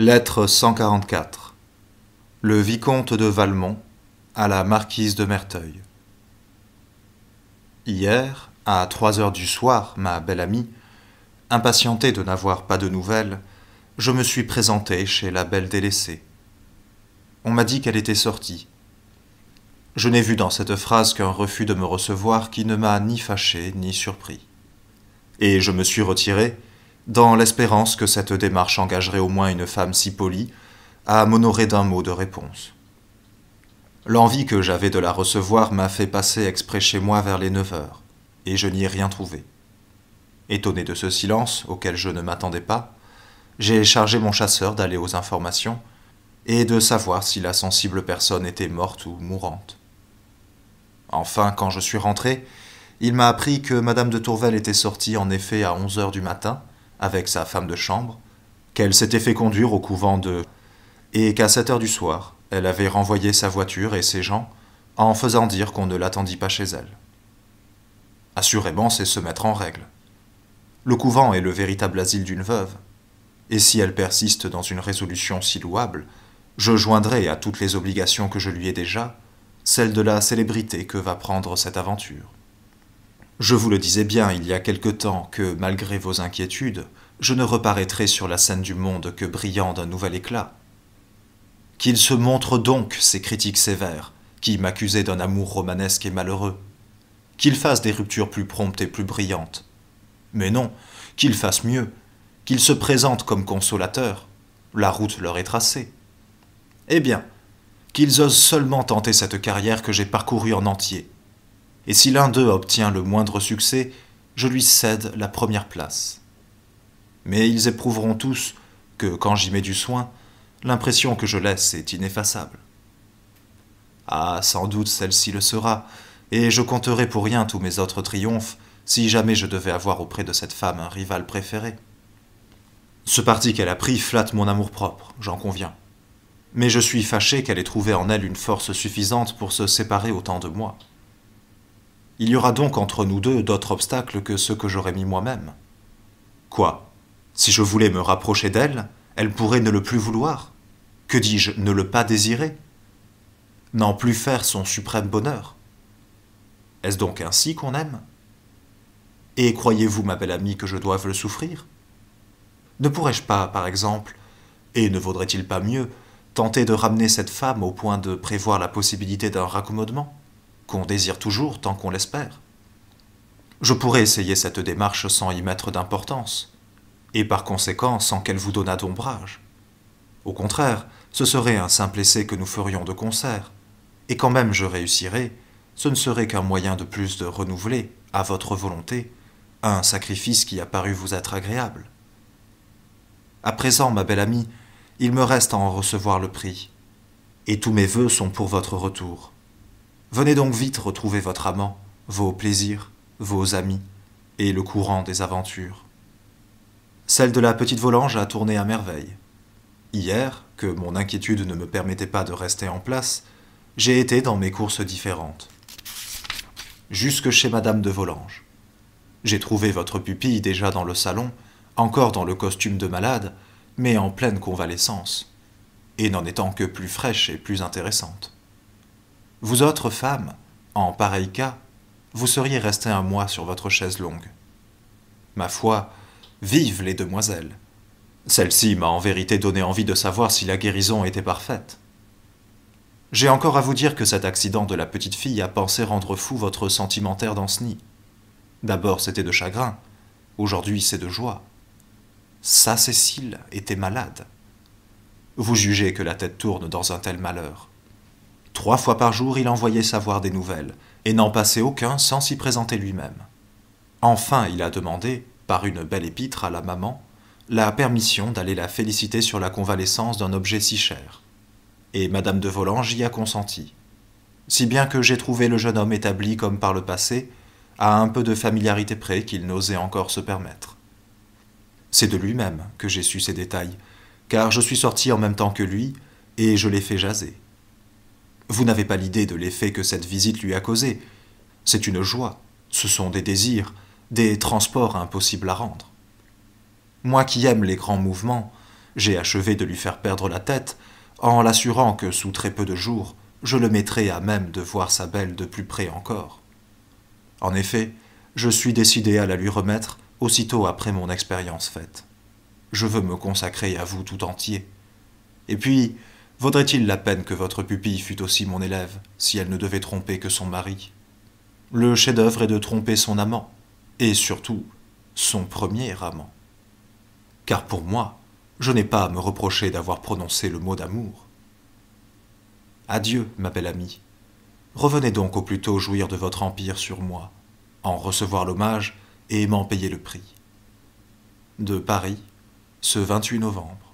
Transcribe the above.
Lettre 144 Le vicomte de Valmont à la marquise de Merteuil Hier, à trois heures du soir, ma belle amie, impatientée de n'avoir pas de nouvelles, je me suis présenté chez la belle délaissée. On m'a dit qu'elle était sortie. Je n'ai vu dans cette phrase qu'un refus de me recevoir qui ne m'a ni fâché ni surpris. Et je me suis retiré, dans l'espérance que cette démarche engagerait au moins une femme si polie à m'honorer d'un mot de réponse. L'envie que j'avais de la recevoir m'a fait passer exprès chez moi vers les 9 heures, et je n'y ai rien trouvé. Étonné de ce silence, auquel je ne m'attendais pas, j'ai chargé mon chasseur d'aller aux informations et de savoir si la sensible personne était morte ou mourante. Enfin, quand je suis rentré, il m'a appris que Madame de Tourvel était sortie en effet à 11 heures du matin, avec sa femme de chambre, qu'elle s'était fait conduire au couvent de... et qu'à sept heures du soir, elle avait renvoyé sa voiture et ses gens en faisant dire qu'on ne l'attendit pas chez elle. Assurément, c'est se mettre en règle. Le couvent est le véritable asile d'une veuve, et si elle persiste dans une résolution si louable, je joindrai à toutes les obligations que je lui ai déjà celle de la célébrité que va prendre cette aventure. Je vous le disais bien il y a quelque temps que, malgré vos inquiétudes, je ne reparaîtrai sur la scène du monde que brillant d'un nouvel éclat. Qu'ils se montrent donc ces critiques sévères, qui m'accusaient d'un amour romanesque et malheureux. Qu'ils fassent des ruptures plus promptes et plus brillantes. Mais non, qu'ils fassent mieux, qu'ils se présentent comme consolateurs. La route leur est tracée. Eh bien, qu'ils osent seulement tenter cette carrière que j'ai parcourue en entier, et si l'un d'eux obtient le moindre succès, je lui cède la première place. Mais ils éprouveront tous que, quand j'y mets du soin, l'impression que je laisse est ineffaçable. Ah, sans doute celle-ci le sera, et je compterai pour rien tous mes autres triomphes si jamais je devais avoir auprès de cette femme un rival préféré. Ce parti qu'elle a pris flatte mon amour-propre, j'en conviens. Mais je suis fâché qu'elle ait trouvé en elle une force suffisante pour se séparer autant de moi. Il y aura donc entre nous deux d'autres obstacles que ceux que j'aurais mis moi-même. Quoi Si je voulais me rapprocher d'elle, elle pourrait ne le plus vouloir. Que dis-je, ne le pas désirer N'en plus faire son suprême bonheur. Est-ce donc ainsi qu'on aime Et croyez-vous, ma belle amie, que je doive le souffrir Ne pourrais-je pas, par exemple, et ne vaudrait-il pas mieux, tenter de ramener cette femme au point de prévoir la possibilité d'un raccommodement qu'on désire toujours tant qu'on l'espère. Je pourrais essayer cette démarche sans y mettre d'importance, et par conséquent sans qu'elle vous donnât d'ombrage. Au contraire, ce serait un simple essai que nous ferions de concert, et quand même je réussirais, ce ne serait qu'un moyen de plus de renouveler, à votre volonté, un sacrifice qui a paru vous être agréable. À présent, ma belle amie, il me reste à en recevoir le prix, et tous mes voeux sont pour votre retour. Venez donc vite retrouver votre amant, vos plaisirs, vos amis et le courant des aventures. Celle de la petite Volange a tourné à merveille. Hier, que mon inquiétude ne me permettait pas de rester en place, j'ai été dans mes courses différentes. Jusque chez Madame de Volange. J'ai trouvé votre pupille déjà dans le salon, encore dans le costume de malade, mais en pleine convalescence, et n'en étant que plus fraîche et plus intéressante. Vous autres femmes, en pareil cas, vous seriez restées un mois sur votre chaise longue. Ma foi, vive les demoiselles. Celle-ci m'a en vérité donné envie de savoir si la guérison était parfaite. J'ai encore à vous dire que cet accident de la petite fille a pensé rendre fou votre sentimentaire d'Anceny. D'abord c'était de chagrin, aujourd'hui c'est de joie. Sa Cécile était malade. Vous jugez que la tête tourne dans un tel malheur. Trois fois par jour, il envoyait savoir des nouvelles, et n'en passait aucun sans s'y présenter lui-même. Enfin, il a demandé, par une belle épître à la maman, la permission d'aller la féliciter sur la convalescence d'un objet si cher. Et Madame de Volanges y a consenti. Si bien que j'ai trouvé le jeune homme établi comme par le passé, à un peu de familiarité près qu'il n'osait encore se permettre. C'est de lui-même que j'ai su ces détails, car je suis sorti en même temps que lui, et je l'ai fait jaser. Vous n'avez pas l'idée de l'effet que cette visite lui a causé. C'est une joie, ce sont des désirs, des transports impossibles à rendre. Moi qui aime les grands mouvements, j'ai achevé de lui faire perdre la tête en l'assurant que sous très peu de jours, je le mettrai à même de voir sa belle de plus près encore. En effet, je suis décidé à la lui remettre aussitôt après mon expérience faite. Je veux me consacrer à vous tout entier. Et puis, Vaudrait-il la peine que votre pupille fût aussi mon élève, si elle ne devait tromper que son mari Le chef-d'œuvre est de tromper son amant, et surtout son premier amant. Car pour moi, je n'ai pas à me reprocher d'avoir prononcé le mot d'amour. Adieu, ma belle amie. Revenez donc au plus tôt jouir de votre empire sur moi, en recevoir l'hommage et m'en payer le prix. De Paris, ce 28 novembre.